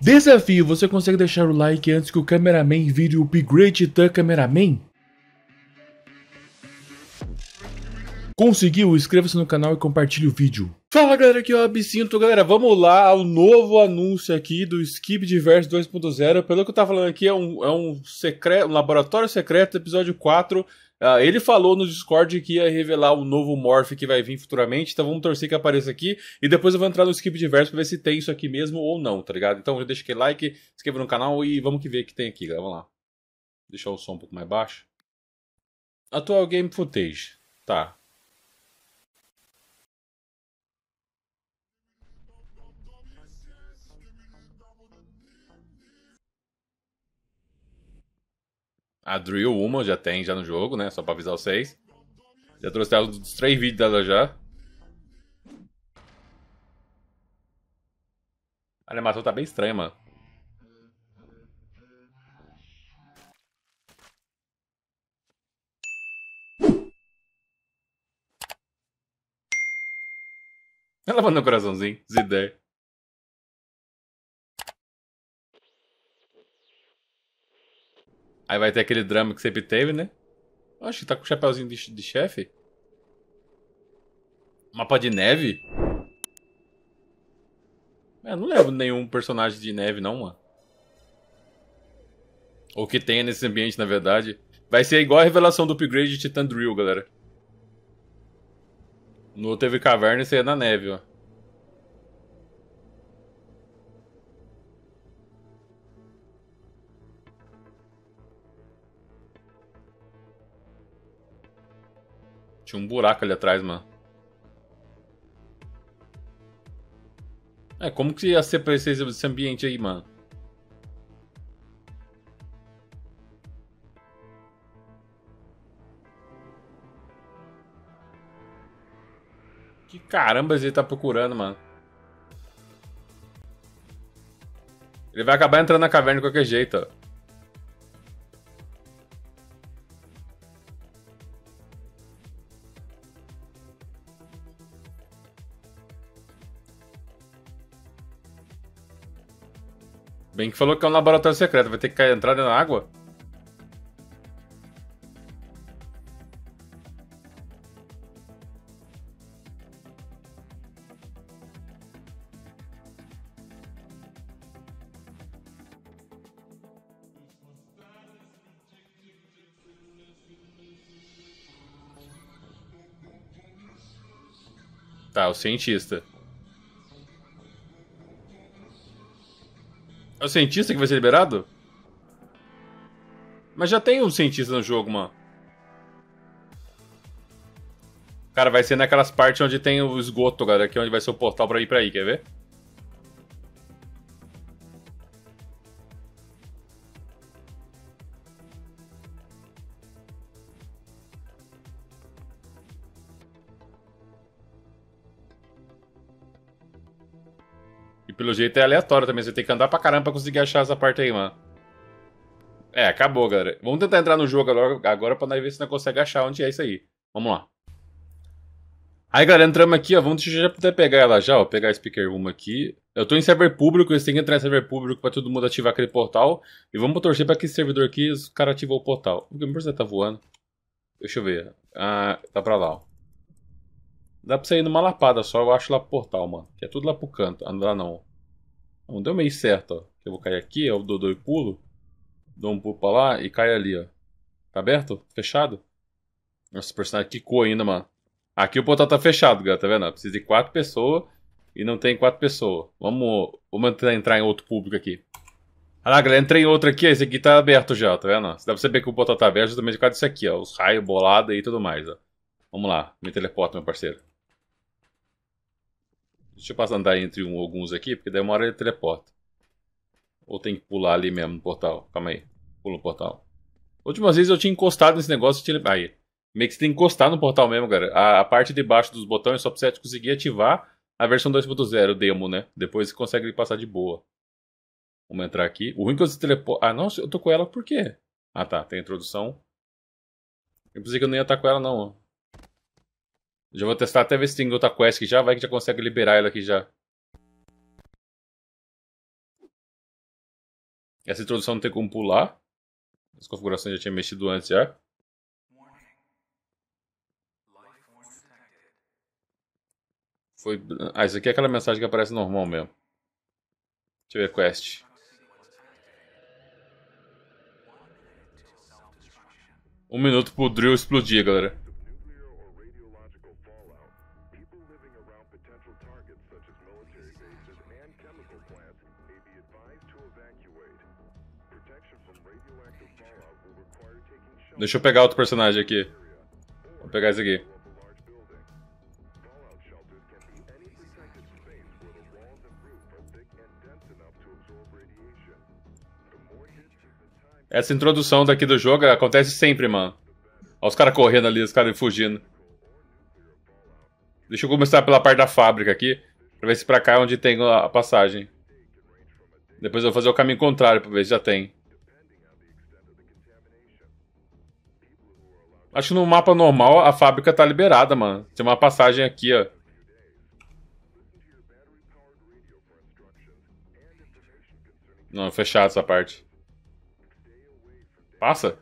Desafio, você consegue deixar o like antes que o cameraman vire o upgrade Titan Cameraman? Conseguiu? Inscreva-se no canal e compartilhe o vídeo. Fala galera, aqui é o Absinto. Galera, vamos lá ao novo anúncio aqui do Skip Diverso 2.0. Pelo que eu tava falando aqui, é um, é um, secreto, um laboratório secreto, episódio 4. Uh, ah, ele falou no Discord que ia revelar o um novo Morph que vai vir futuramente, então vamos torcer que apareça aqui. E depois eu vou entrar no Skip Diverso pra ver se tem isso aqui mesmo ou não, tá ligado? Então deixa aquele like, se inscreva no canal e vamos que ver o que tem aqui, galera. Vamos lá. Deixar o som um pouco mais baixo. Atual Game Footage. Tá, A Drill, uma já tem já no jogo, né? Só pra avisar vocês. Já trouxe ela dos três vídeos dela já. A animação tá bem estranha, mano. Ela mandou um coraçãozinho, Zidane. Aí vai ter aquele drama que sempre teve, né? Acho que tá com o chapéuzinho de, de chefe. Mapa de neve? Eu é, não levo nenhum personagem de neve, não, mano. Ou que tenha nesse ambiente, na verdade. Vai ser igual a revelação do upgrade de Titan Drill, galera. No teve caverna e você ia na neve, ó. Tinha um buraco ali atrás, mano. É, como que ia ser pra esse, esse ambiente aí, mano? Que caramba ele tá procurando, mano. Ele vai acabar entrando na caverna de qualquer jeito, ó. Bem que falou que é um laboratório secreto, vai ter que entrar dentro da água? Tá, o cientista. É o cientista que vai ser liberado? Mas já tem um cientista no jogo, mano. Cara, vai ser naquelas partes onde tem o esgoto, galera. Aqui é onde vai ser o portal pra ir pra aí, quer ver? pelo jeito é aleatório também. Você tem que andar pra caramba pra conseguir achar essa parte aí, mano. É, acabou, galera. Vamos tentar entrar no jogo agora, agora pra ver se nós conseguimos achar onde é isso aí. Vamos lá. Aí, galera, entramos aqui, ó. Vamos deixar eu já pegar ela já, ó. Pegar a speaker room aqui. Eu tô em server público, eles têm que entrar em server público pra todo mundo ativar aquele portal. E vamos torcer pra que esse servidor aqui, os caras ativou o portal. O Game tá voando. Deixa eu ver. Ah, tá pra lá, ó. Dá pra sair numa lapada só, eu acho lá pro portal, mano. Que é tudo lá pro canto. Ah, não dá não. Não deu meio certo, ó. Eu vou cair aqui, eu dou, dou e pulo. Dou um pulo pra lá e cai ali, ó. Tá aberto? Fechado? Nossa, o personagem quicou ainda, mano. Aqui o portal tá fechado, galera, tá vendo? Precisa de quatro pessoas e não tem quatro pessoas. Vamos, vamos entrar em outro público aqui. Ah, lá, galera, entrei em outro aqui, esse aqui tá aberto já, tá vendo? Você dá pra saber que o portal tá aberto justamente por causa disso aqui, ó. Os raios bolados e tudo mais, ó. Vamos lá, me teleporta, meu parceiro. Deixa eu passar a andar entre um alguns aqui, porque daí uma hora ele teleporta. Ou tem que pular ali mesmo no portal. Calma aí. Pula o portal. Últimas vezes eu tinha encostado nesse negócio e tinha... Aí. Meio que você tem que encostar no portal mesmo, cara. A, a parte de baixo dos botões é só pra você conseguir ativar a versão 2.0 demo, né? Depois você consegue passar de boa. Vamos entrar aqui. O ruim é que eu se teleporta... Ah, não, eu tô com ela por quê? Ah, tá. Tem a introdução. Eu pensei que eu não ia estar tá com ela, não. Já vou testar até ver se tem outra quest que já vai que já consegue liberar ela aqui já. Essa introdução não tem como pular. As configurações já tinha mexido antes já. Foi... Ah, isso aqui é aquela mensagem que aparece normal mesmo. Deixa eu ver quest. Um minuto pro Drill explodir, galera. Deixa eu pegar outro personagem aqui. Vou pegar esse aqui. Essa introdução daqui do jogo acontece sempre, mano. Olha os caras correndo ali, os caras fugindo. Deixa eu começar pela parte da fábrica aqui. Pra ver se pra cá é onde tem a passagem. Depois eu vou fazer o caminho contrário pra ver se já tem. Acho que no mapa normal a fábrica tá liberada, mano. Tem uma passagem aqui, ó. Não, fechado essa parte. Passa.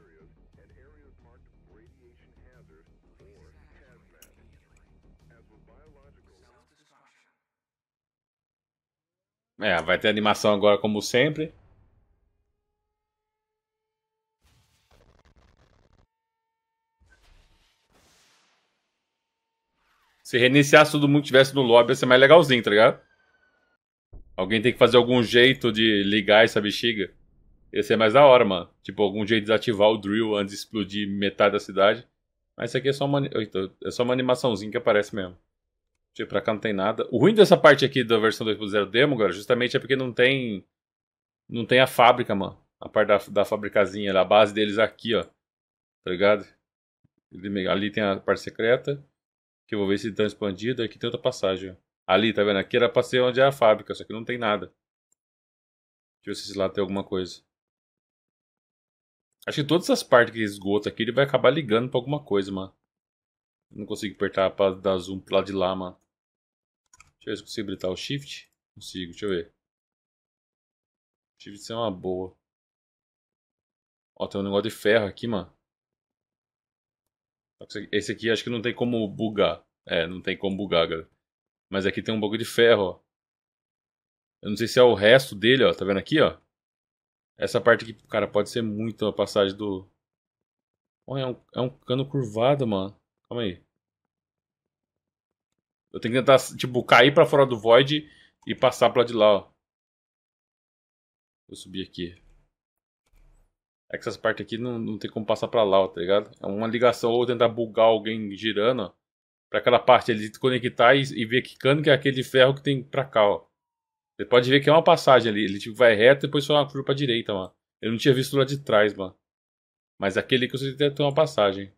É, vai ter animação agora como sempre. Se reiniciasse todo mundo tivesse no lobby, ia ser mais legalzinho, tá ligado? Alguém tem que fazer algum jeito de ligar essa bexiga. Ia ser mais da hora, mano. Tipo, algum jeito de desativar o drill antes de explodir metade da cidade. Mas isso aqui é só uma, é só uma animaçãozinha que aparece mesmo. Tipo, pra cá não tem nada. O ruim dessa parte aqui da versão 2.0 demo, galera, justamente é porque não tem. Não tem a fábrica, mano. A parte da, da fabricazinha, a base deles aqui, ó. Tá ligado? Ali tem a parte secreta que eu vou ver se estão expandido. Aqui tem outra passagem. Ali, tá vendo? Aqui era pra ser onde é a fábrica, só que não tem nada. Deixa eu ver se lá tem alguma coisa. Acho que todas as partes que esgota aqui, ele vai acabar ligando pra alguma coisa, mano. Eu não consigo apertar pra dar zoom pro lado de lá, mano. Deixa eu ver se consigo habilitar o shift. Consigo, deixa eu ver. Shift é uma boa. Ó, tem um negócio de ferro aqui, mano. Esse aqui acho que não tem como bugar. É, não tem como bugar, galera. Mas aqui tem um bagulho de ferro, ó. Eu não sei se é o resto dele, ó. Tá vendo aqui, ó? Essa parte aqui, cara, pode ser muito a passagem do... Olha, é um, é um cano curvado, mano. Calma aí. Eu tenho que tentar, tipo, cair pra fora do Void e passar pra lá de lá, ó. Vou subir aqui. É que essas partes aqui não, não tem como passar pra lá, tá ligado? É uma ligação ou tentar bugar alguém girando, ó. Pra aquela parte ali conectar e, e, ver que cano que é aquele de ferro que tem pra cá, ó. Você pode ver que é uma passagem ali. Ele tipo vai reto e depois só uma curva pra direita, mano. Eu não tinha visto lá de trás, mano. Mas aquele que eu sei que uma passagem.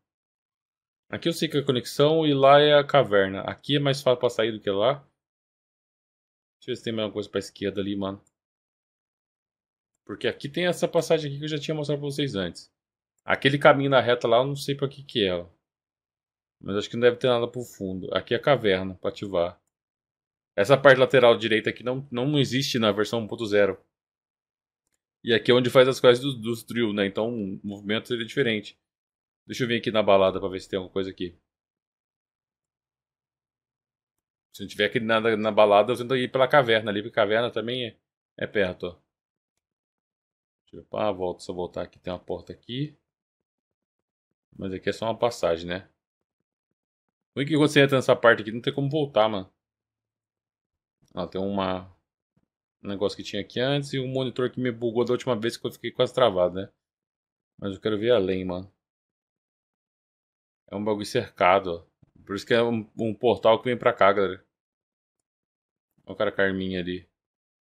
Aqui eu sei que é a conexão e lá é a caverna. Aqui é mais fácil pra sair do que lá. Deixa eu ver se tem mais alguma coisa pra esquerda ali, mano. Porque aqui tem essa passagem aqui que eu já tinha mostrado para vocês antes. Aquele caminho na reta lá, eu não sei para que que é. Mas acho que não deve ter nada pro fundo. Aqui é a caverna, para ativar. Essa parte lateral direita aqui não, não existe na versão 1.0. E aqui é onde faz as coisas dos, dos drill, né? Então o movimento seria diferente. Deixa eu vir aqui na balada para ver se tem alguma coisa aqui. Se não tiver aqui nada na balada, eu tento ir pela caverna ali, porque a caverna também é, é perto, ó. Tira pá, volta, só voltar aqui, tem uma porta aqui. Mas aqui é só uma passagem, né? O que você entra é nessa parte aqui, não tem como voltar, mano. Ó, tem uma... Um negócio que tinha aqui antes e um monitor que me bugou da última vez que eu fiquei quase travado, né? Mas eu quero ver além, mano. É um bagulho cercado, ó. Por isso que é um, um portal que vem pra cá, galera. Olha o cara Carminha ali.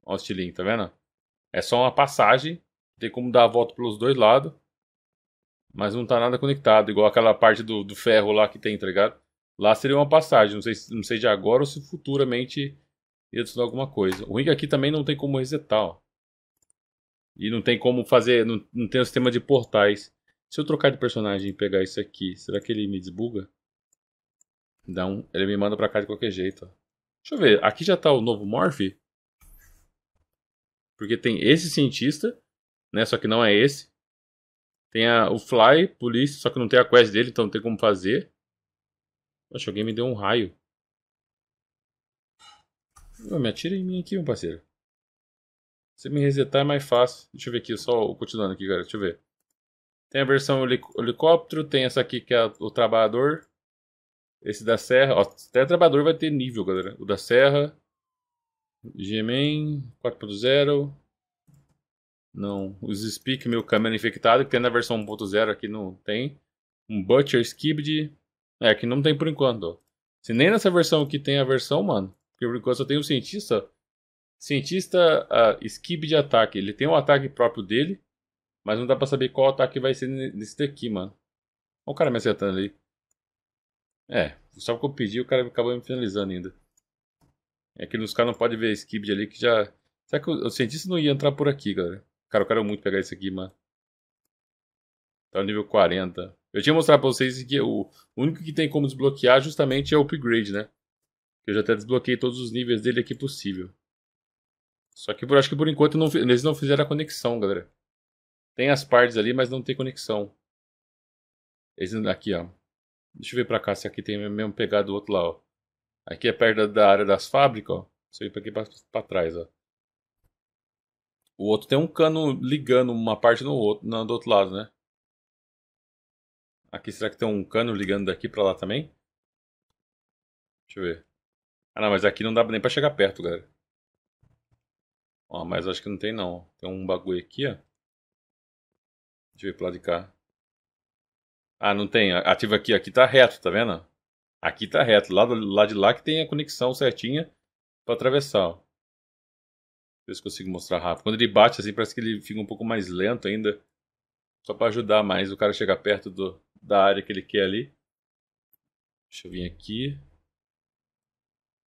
Olha o estilinho, tá vendo? É só uma passagem tem como dar a volta pelos dois lados. Mas não tá nada conectado, igual aquela parte do, do ferro lá que tem, tá ligado? Lá seria uma passagem, não sei, não sei de agora ou se futuramente ia adicionar alguma coisa. O ring é aqui também não tem como resetar, ó. E não tem como fazer, não, não tem o um sistema de portais. Se eu trocar de personagem e pegar isso aqui, será que ele me desbuga? Dá um, ele me manda pra cá de qualquer jeito, ó. Deixa eu ver, aqui já tá o novo Morph? Porque tem esse cientista né? Só que não é esse. Tem a, o Fly, Police, só que não tem a quest dele, então não tem como fazer. Poxa, alguém me deu um raio. me atira em mim aqui, meu parceiro. Se me resetar é mais fácil. Deixa eu ver aqui, só continuando aqui, galera Deixa eu ver. Tem a versão helicóptero, tem essa aqui que é o trabalhador. Esse da serra, ó, até o trabalhador vai ter nível, galera. O da serra, Gmain 4.0, não, os Speak, meu camelo é infectado, que tem na versão 1.0 aqui não tem. Um Butcher Skibd. É, que não tem por enquanto. Se nem nessa versão aqui tem a versão, mano. Porque por enquanto só tem o um cientista. Cientista uh, de ataque. Ele tem um ataque próprio dele. Mas não dá pra saber qual ataque vai ser nesse daqui, mano. Olha o cara me acertando ali. É, só porque eu pedi, o cara acabou me finalizando ainda. É que nos caras não pode ver de ali que já. Será que o, o cientista não ia entrar por aqui, galera? Cara, eu quero muito pegar esse aqui, mano. Tá no nível 40. Eu tinha mostrado pra vocês que o único que tem como desbloquear justamente é o upgrade, né? Eu já até desbloqueei todos os níveis dele aqui possível. Só que por, acho que por enquanto não, eles não fizeram a conexão, galera. Tem as partes ali, mas não tem conexão. Eles aqui, ó. Deixa eu ver pra cá se aqui tem mesmo pegado do outro lá, ó. Aqui é perto da, da área das fábricas, ó. Você vem pra aqui pra, pra trás, ó. O outro tem um cano ligando uma parte no outro, no, do outro lado, né? Aqui, será que tem um cano ligando daqui pra lá também? Deixa eu ver. Ah, não, mas aqui não dá nem pra chegar perto, galera. Ó, mas acho que não tem, não. Tem um bagulho aqui, ó. Deixa eu ver pro lado de cá. Ah, não tem. Ativa aqui. Aqui tá reto, tá vendo? Aqui tá reto. Lá, do, lá de lá que tem a conexão certinha pra atravessar, ó. Ver se consigo mostrar rápido. Quando ele bate, assim, parece que ele fica um pouco mais lento ainda. Só para ajudar mais o cara chegar perto do, da área que ele quer ali. Deixa eu vir aqui.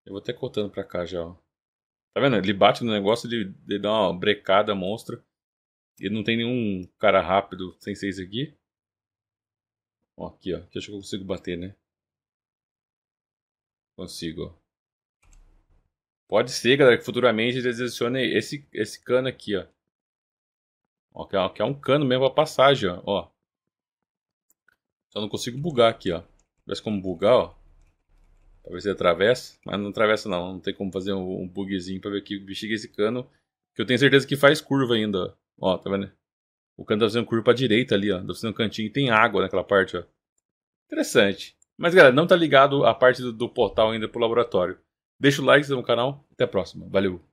Eu vou até cortando pra cá já, ó. Tá vendo? Ele bate no negócio, ele, ele dá uma brecada monstra. E não tem nenhum cara rápido sem seis aqui. Ó, aqui, ó. Aqui acho que eu consigo bater, né? Consigo, ó. Pode ser, galera, que futuramente eles adicione esse, esse cano aqui, ó. ó que, é, que é um cano mesmo a passagem, ó. ó. Só não consigo bugar aqui, ó. Parece como bugar, ó. Pra ver se atravessa. Mas não atravessa não. Não tem como fazer um, um bugzinho pra ver que bexiga é esse cano. Que eu tenho certeza que faz curva ainda, ó. ó tá vendo? O cano tá fazendo curva pra direita ali, ó. Tá fazendo um cantinho e tem água naquela parte, ó. Interessante. Mas, galera, não tá ligado a parte do, do portal ainda pro laboratório. Deixa o like se no canal. Até a próxima. Valeu!